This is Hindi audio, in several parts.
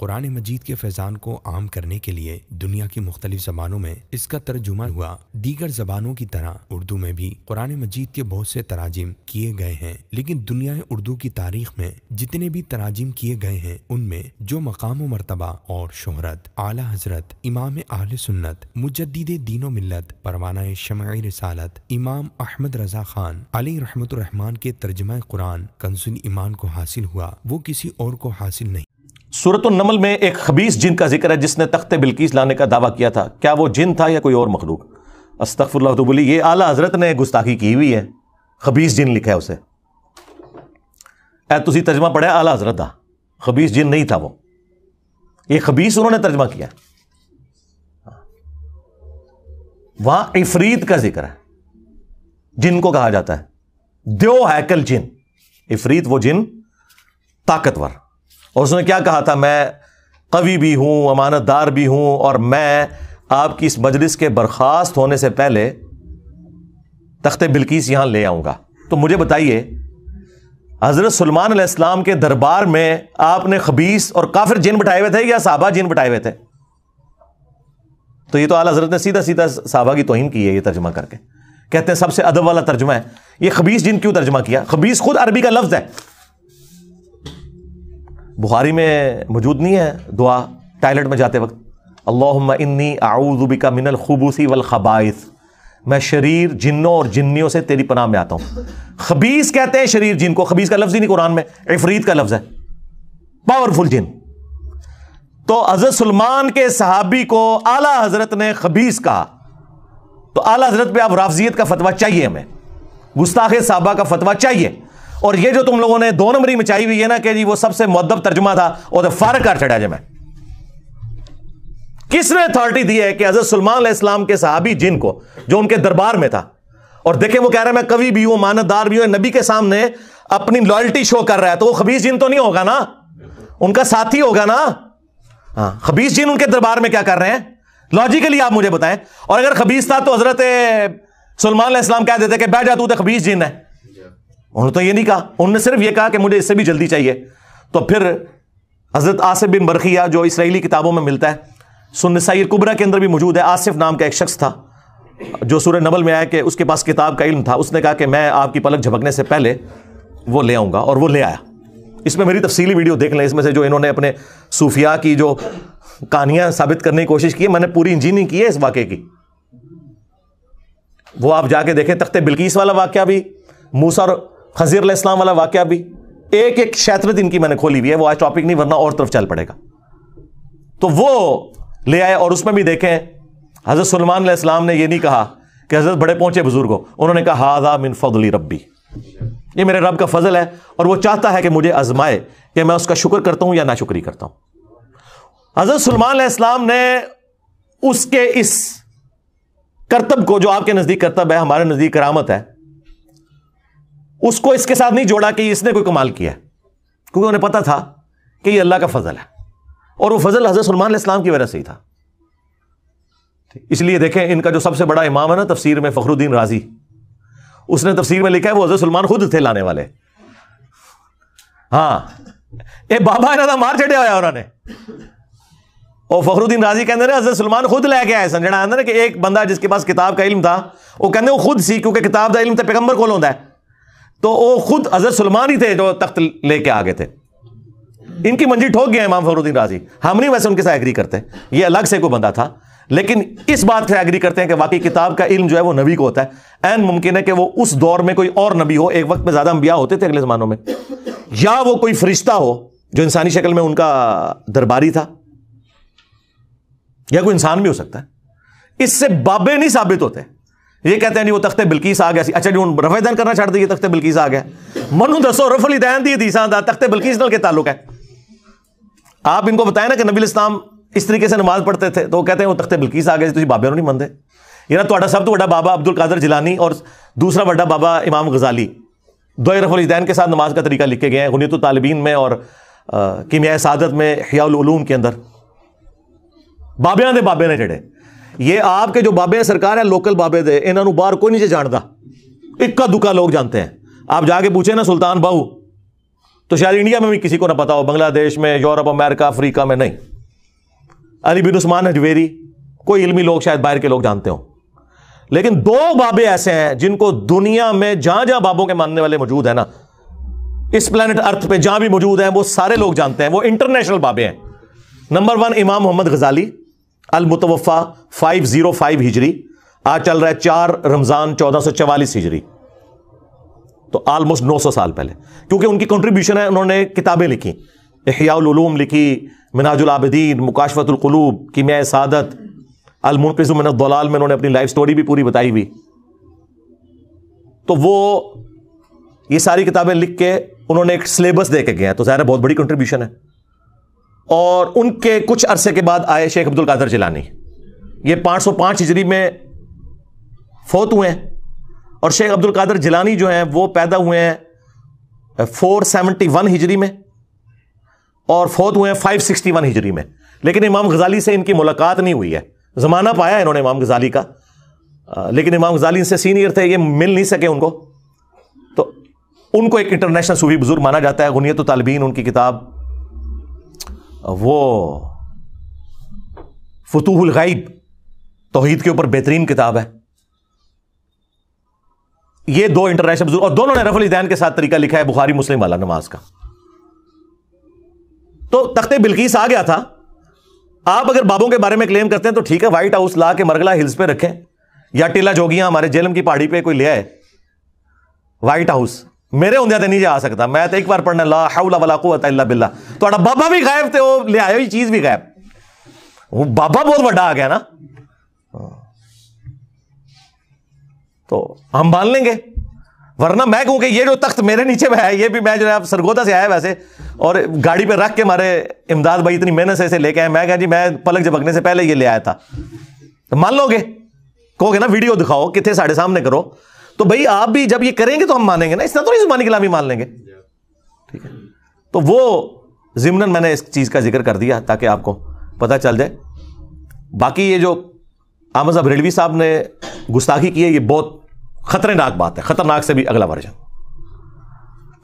कुरान मजीद के फैज़ान को आम करने के लिए दुनिया की मुख्तलिफ जबानों में इसका तर्जुमा हुआ दीगर जबानों की तरह उर्दू में भी कुरान मजीद के बहुत से तराजिम किए गए हैं लेकिन दुनिया उर्दू की तारीख में जितने भी तराजिम किए गए हैं उनमें जो मकाम मरतबा और शोहरत आला हजरत इमाम आल सुन्नत मुजद दीनो मिलत परवाना शम रसालत इमाम अहमद रजा खान अली रहमत रहमान के तर्जमा कुरान कंजुल ईमान को हासिल हुआ वो किसी और को हासिल नहीं सूरत नमल में एक खबीस जिन का जिक्र है जिसने तख्त बिल्किस लाने का दावा किया था क्या वो जिन था या कोई और मखलूक अस्तफ़ुल्ला तो बोली ये आला हजरत ने गुस्ताखी की हुई है खबीस जिन लिखा है उसे ए तुम तर्जमा पढ़ा आला हजरत था खबीस जिन नहीं था वो ये खबीस उन्होंने तर्जमा किया वहां इफरीत का जिक्र है जिनको कहा जाता है दो हैकल जिन इफरीत वो जिन ताकतवर और उसने क्या कहा था मैं कवि भी हूँ दार भी हूँ और मैं आपकी इस मजलिस के बर्खास्त होने से पहले तख्त बिल्किस यहाँ ले आऊँगा तो मुझे बताइए हज़रत सलमान इस्लाम के दरबार में आपने खबीस और काफिर जिन बिठाए हुए थे या साहबा जिन बिठाए हुए थे तो ये तो आला हजरत ने सीधा सीधा साहबा की तोहिन की है ये तर्जमा करके कहते हैं सबसे अदब वाला तर्जमा है ये खबीस जिन क्यों तर्जमा किया खबीस खुद अरबी का लफ्ज़ है बुखारी में मौजूद नहीं है दुआ टॉयलेट में जाते वक्त अल्लाह इन्नी का मिनल खबूसी वल खबाइस मैं शरीर जिन्नों और जिन्नियों से तेरी पनाह में आता हूँ खबीस कहते हैं शरीर जिन को खबीस का लफ्ज़ ही नहीं कुरान में इफरीत का लफ्ज़ है पावरफुल जिन तो हज़रत सलमान के सहाबी को आला हज़रत ने खबीस कहा तो आला हज़रत पे आप राफजियत का फतवा चाहिए हमें गुस्ताखे साहबा का फतवा चाहिए और ये जो तुम लोगों ने दो नंबरी मचाई हुई है ना कि जी वो सबसे मदब तर्जुमा था और तो फारक कर चढ़ा जमे किसने अथॉरिटी दी है कि हजरत सलमान इस्लाम के साहबी जिन को जो उनके दरबार में था और देखे वो कह रहा है मैं कवि भी हूं मानतदार भी हूं नबी के सामने अपनी लॉयल्टी शो कर रहा है तो वो खबीस जिन तो नहीं होगा ना उनका साथी होगा ना हाँ खबीस जिन उनके दरबार में क्या कर रहे हैं लॉजिकली आप मुझे बताएं और अगर खबीस था तो हजरत सलमान इस्लाम कह देते कि बैठ जा तू तो खबीस जिन है उन्होंने तो ये नहीं कहा उन्होंने सिर्फ ये कहा कि मुझे इससे भी जल्दी चाहिए तो फिर हज़रत आसिफ बिन बरखिया जो इसराइली किताबों में मिलता है सुनसाइर कुबरा के अंदर भी मौजूद है आसिफ नाम का एक शख्स था जो सूर्य नबल में आया कि उसके पास किताब का इल्म था उसने कहा कि मैं आपकी पलक झपकने से पहले वो ले आऊँगा और वो ले आया इसमें मेरी तफसीली वीडियो देख लें इसमें से जो इन्होंने अपने सूफिया की जो कहानियाँ साबित करने की कोशिश की है मैंने पूरी इंजीनियरिंग की है इस वाक़े की वो आप जाके देखें तख्ते बिल्किस वाला वाक्य भी मूसा और खजीर इस्लाम वाला वाक़ भी एक एक शैतरत इनकी मैंने खोली हुई है वो आज टॉपिक नहीं वरना और तरफ चल पड़ेगा तो वो ले आए और उसमें भी देखें हज़रत सलमान इस्लाम ने यह नहीं कहा कि हज़रत बड़े पहुंचे बुजुर्गों उन्होंने कहा हाजा मिन फजली रबी ये मेरे रब का फजल है और वो चाहता है कि मुझे आजमाए कि मैं उसका शुक्र करता हूं या ना शुक्री करता हूं हज़रत सलमान इस्लाम ने उसके इस करतब को जो आपके नज़दीक करतब है हमारे नज़दीक करामत है उसको इसके साथ नहीं जोड़ा कि इसने कोई कमाल किया क्योंकि उन्हें पता था कि ये अल्लाह का फजल है और वो फजल हजरत सलमान इस्लाम की वजह से ही था इसलिए देखें इनका जो सबसे बड़ा इमाम है ना तफसीर में फखरुद्दीन राजी उसने तफसीर में लिखा है वो हजरत सलमान खुद थे लाने वाले हाँ ए बाबा इन्होंने तो मार चढ़े होया उन्होंने और फखरुद्दीन राजी कहते हजरत सलमान खुद लेके आए सन जहां आंदा ना कि एक बंदा जिसके पास किताब का इल्म था वो कहते वो खुद सी क्योंकि किताब का इल्म तो पैगंबर को है तो वो खुद अजहर सलमान ही थे जो तख्त लेके आ गए थे इनकी मंजिल ठोक गया इमाम फरुद्दीन राजी हम नहीं वैसे उनके साथ एग्री करते ये अलग से कोई बंदा था लेकिन इस बात से एग्री करते हैं कि वाकई किताब का इल्म जो है वो नबी को होता है एन मुमकिन है कि वो उस दौर में कोई और नबी हो एक वक्त में ज़्यादा अम्बिया होते थे अगले ज़मानों में या वो कोई फरिश्ता हो जो इंसानी शक्ल में उनका दरबारी था या कोई इंसान भी हो सकता है इससे बाबे नहीं साबित होते ये कहते हैं जी वो तख्ते बिल्किस आ गया अच्छा जी हूँ दैन करना छड़ दिए तख्ते बिल्किस आ गया मनु दसो रफली दैन दी दीसा का तख्ते बिल्किस नाल के ताल्लुक है आप इनको बताए ना कि नबी इस्लाम इस तरीके से नमाज पढ़ते थे तो कहते हैं वो तख्ते बिल्किस आ गए तुम बाबे नहीं मनते ये ना थोड़ा सब तो वाला बाबा अब्दुल कादर जिलानी और दूसरा वाला बाबा इमाम गजाली दो दैन के साथ नमाज का तरीका लिखे गए हैं गुनीत तालबीन में और किमिया सादत में हयालूम के अंदर बाबे के बाबे ने जड़े ये आपके जो बाबे हैं सरकार है लोकल बाबे ਇਹਨਾਂ ਨੂੰ ਬਾਹਰ कोई नहीं जानता इक्का दुक्का लोग जानते हैं आप जाके पूछे ना सुल्तान बाहू तो शायद इंडिया में भी किसी को ना पता हो बांग्लादेश में यूरोप अमेरिका अफ्रीका में नहीं अली बिन उस्मान हजवेरी कोई इलमी लोग शायद बाहर के लोग जानते हो लेकिन दो बाबे ऐसे हैं जिनको दुनिया में जहां जहां बाबों के मानने वाले मौजूद है ना इस प्लानट अर्थ पे जहां भी मौजूद हैं वो सारे लोग जानते हैं वो इंटरनेशनल बाबे हैं नंबर वन इमाम मोहम्मद गजाली अलमुतवफ़ा फाइव जीरो फाइव हिजरी आज चल रहा है चार रमज़ान चौदह सौ चवालीस हिजरी तो आलमोस्ट नौ सौ साल पहले क्योंकि उनकी कंट्रीब्यूशन है उन्होंने किताबें लिखी अहियालूम लिखी मिनाजुल आबदीन मुकाशवतुलकलूब किमिया सादत अलमुनकजुमिन दलाल में उन्होंने अपनी लाइफ स्टोरी भी पूरी बताई हुई तो वो ये सारी किताबें लिख के उन्होंने एक सिलेबस दे के गया तो ज़ाहिर बहुत बड़ी कंट्रीब्यूशन है और उनके कुछ अरसे के बाद आए शेख अब्दुल कादर जिलानी ये 505 हिजरी में फोत हुए हैं और शेख अब्दुल कादर जिलानी जो हैं वो पैदा हुए हैं 471 हिजरी में और फोत हुए हैं 561 हिजरी में लेकिन इमाम गजाली से इनकी मुलाकात नहीं हुई है ज़माना पाया इन्होंने इमाम गजाली का लेकिन इमाम गजाली इनसे सीनियर थे ये मिल नहीं सके उनको तो उनको एक इंटरनेशनल सूफी बुजुर्ग माना जाता है गुनियत तालबीन उनकी किताब वो फतूहुल गैब तोहीद के ऊपर बेहतरीन किताब है ये दो इंटरनेशनल बुजुर्ग और दोनों ने रफल दैन के साथ तरीका लिखा है बुखारी मुस्लिम वाला नमाज का तो तख्ते बिल्किस आ गया था आप अगर बाबों के बारे में क्लेम करते हैं तो ठीक है व्हाइट हाउस ला के मरगला हिल्स पे रखें या टिला जोगियां हमारे जेलम की पहाड़ी पे कोई ले आए व्हाइट हाउस ਮੇਰੇ ਹੁੰਦਿਆਂ ਤੇ ਨਹੀਂ ਜਾ ਸਕਦਾ ਮੈਂ ਤੇ ਇੱਕ ਵਾਰ ਪੜਨਾ ਲਾ ਹੌਲਾ ਵਲਾ ਕੂਵਤ ਇਲਾ तो बाबा भी गायब ਗਾਇਬ ਤੇ ਉਹ ਲਿਆਇਓ ਇਹ ਚੀਜ਼ ਵੀ ਗਾਇਬ ਉਹ ਬਾਬਾ ਬਹੁਤ ਵੱਡਾ ਆ ਗਿਆ ਨਾ तो हम मान लेंगे वरना मैं कहूँ कि ये जो तख्त मेरे नीचे में है ये भी मैं जो है सरगोदा से आया वैसे और गाड़ी पे रख के मारे इमदाद भाई इतनी मेहनत से इसे लेके आए मैं कह जी मैं पलक झपकने से पहले ये ले आया था तो मान लोगे कहोगे ना वीडियो दिखाओ कितने साढ़े सामने करो तो भाई आप भी जब ये करेंगे तो हम मानेंगे ना इस तो नहीं जुबानी कलामी मान लेंगे ठीक है तो वो जिमनन मैंने इस चीज़ का जिक्र कर दिया ताकि आपको पता चल जाए बाकी ये जो आमजा बरेलवी साहब ने गुस्ताखी की है ये बहुत खतरनाक बात है खतरनाक से भी अगला वर्जन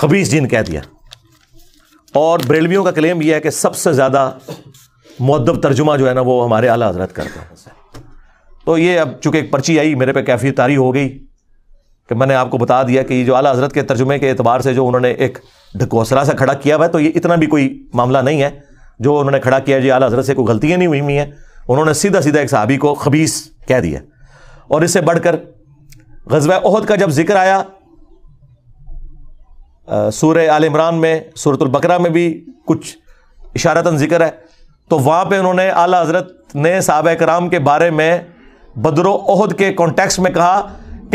खबीस जीन कह दिया और ब्रेलवियों का क्लेम यह है कि सबसे ज़्यादा मदब तर्जुमा जो है ना वो हमारे आला हजरत करते हैं तो ये अब चूंकि एक पर्ची आई मेरे पे कैफी तारी हो गई कि मैंने आपको बता दिया कि जो आला हज़रत के तर्जुमे के अतबार से जो उन्होंने एक ढकोसला सा खड़ा किया हुआ तो ये इतना भी कोई मामला नहीं है जो उन्होंने खड़ा किया जी आला हज़रत से कोई गलतियाँ नहीं हुई हुई हैं उन्होंने सीधा सीधा एक सहाबी को खबीस कह दिया और इससे बढ़कर गजब अहद का जब जिक्र आया सूर आल इमरान में सूरतुल्बकरा में भी कुछ इशारतान जिक्र है तो वहाँ पर उन्होंने आला हज़रत ने साहब कराम के बारे में बदरोहद अहद के कॉन्टेक्स्ट में कहा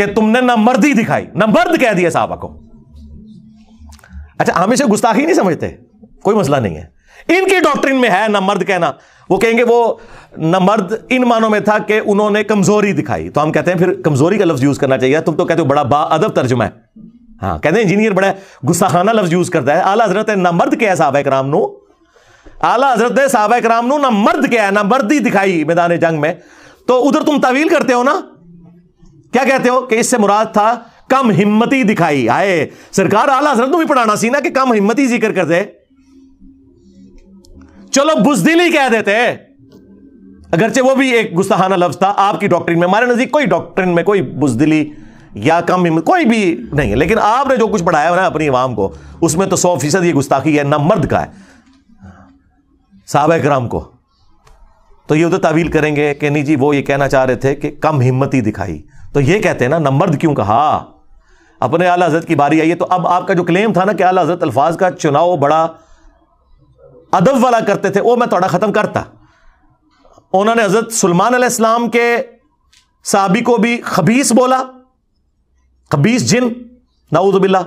कि तुमने ना मर्दी दिखाई ना मर्द कह दिया साहबा को अच्छा हमेशा गुस्ताखी नहीं समझते कोई मसला नहीं है इनकी डॉक्ट्रिन में है ना मर्द कहना वो कहेंगे वो न मर्द इन मानों में था कि उन्होंने कमजोरी दिखाई तो हम कहते हैं फिर कमजोरी का लफ्ज यूज करना चाहिए तुम तो कहते हो बड़ा बाअदब तर्जुमा है हाँ कहते हैं इंजीनियर बड़ा गुस्साखाना लफ्ज यूज करता है आला हजरत है ना मर्द क्या है साहब कराम आला हजरत है साहब कराम ना मर्द क्या है ना मर्दी दिखाई मैदान जंग में तो उधर तुम तवील करते हो ना क्या कहते हो कि इससे मुराद था कम हिम्मती दिखाई आए सरकार आला हजरत भी पढ़ाना ना कि कम हिम्मती जिक्र कर दे चलो बुजदिली कह देते अगरचे वो भी एक गुस्साहाना लफ्ज था आपकी डॉक्ट्रिन में हमारे नजदीक कोई डॉक्ट्रिन में कोई बुजदिली या कम हिम्मत कोई भी नहीं है लेकिन आपने जो कुछ पढ़ाया ना अपनी आवाम को उसमें तो सौ फीसद यह गुस्ताखी है ना मर्द का है साहब कराम को तो ये उधर तो तावील करेंगे कि नहीं जी वो ये कहना चाह रहे थे कि कम हिम्मती दिखाई तो ये कहते हैं ना नमर्द क्यों कहा अपने आला हजरत की बारी आई है तो अब आपका जो क्लेम था ना कि आला हजरत अल्फाज का चुनाव बड़ा अदब वाला करते थे वो मैं थोड़ा ख़त्म करता उन्होंने हजरत सलमान अलैहिस्सलाम के साहबी को भी खबीस बोला खबीस जिन नाऊदबिल्ला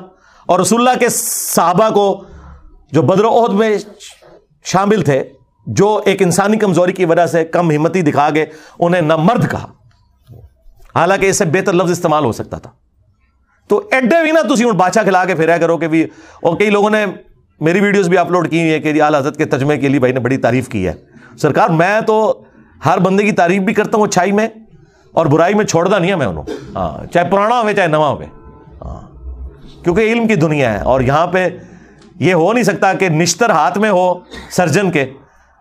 और रसुल्ला के साहबा को जो बदरोहद में शामिल थे जो एक इंसानी कमज़ोरी की वजह से कम हिम्मती दिखा गए उन्हें न मर्द कहा हालांकि इससे बेहतर लफ्ज इस्तेमाल हो सकता था तो एडे भी ना तुम हूँ बादशाह खिला के ਫਿਰਿਆ करो कि भी और कई लोगों ने मेरी वीडियोज भी अपलोड की हुई है कि आल हजरत के तजमे के लिए भाई ने बड़ी तारीफ़ की है सरकार मैं तो हर बंदे की तारीफ़ भी करता हूँ अच्छाई में और बुराई में छोड़ता नहीं है मैं उन्होंने हाँ चाहे पुराना हो चाहे नवा हो हाँ क्योंकि इल्म की दुनिया है और यहाँ पे ये यह हो नहीं सकता कि निश्तर हाथ में हो सर्जन के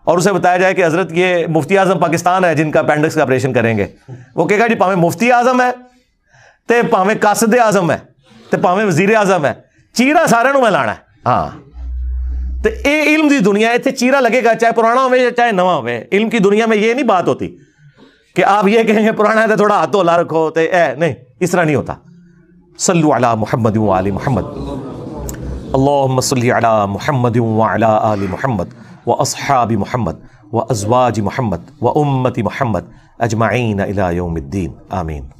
और उसे बताया जाए कि हज़रत ये मुफ्ती आजम पाकिस्तान है जिनका अपेंडिक्स का ऑपरेशन करेंगे वो कहेगा जी भावें मुफ्ती आजम है तो भावें कासद आजम है तो भावें वजीर आजम है चीरा सारे मैं लाना है हाँ तो ये इल्म की दुनिया इतने चीरा लगेगा चाहे पुराना हो चाहे नवा हो इल्म की दुनिया में ये नहीं बात होती कि आप ये कहेंगे पुराना है तो थोड़ा हाथ धोला रखो तो ए नहीं इस तरह नहीं होता सल्लु अला मोहम्मद आली मोहम्मद अल्लाह मसल अला मोहम्मद आला आली मोहम्मद وأصحاب محمد وأزواج محمد وأمة محمد أجمعين إلى يوم الدين آمين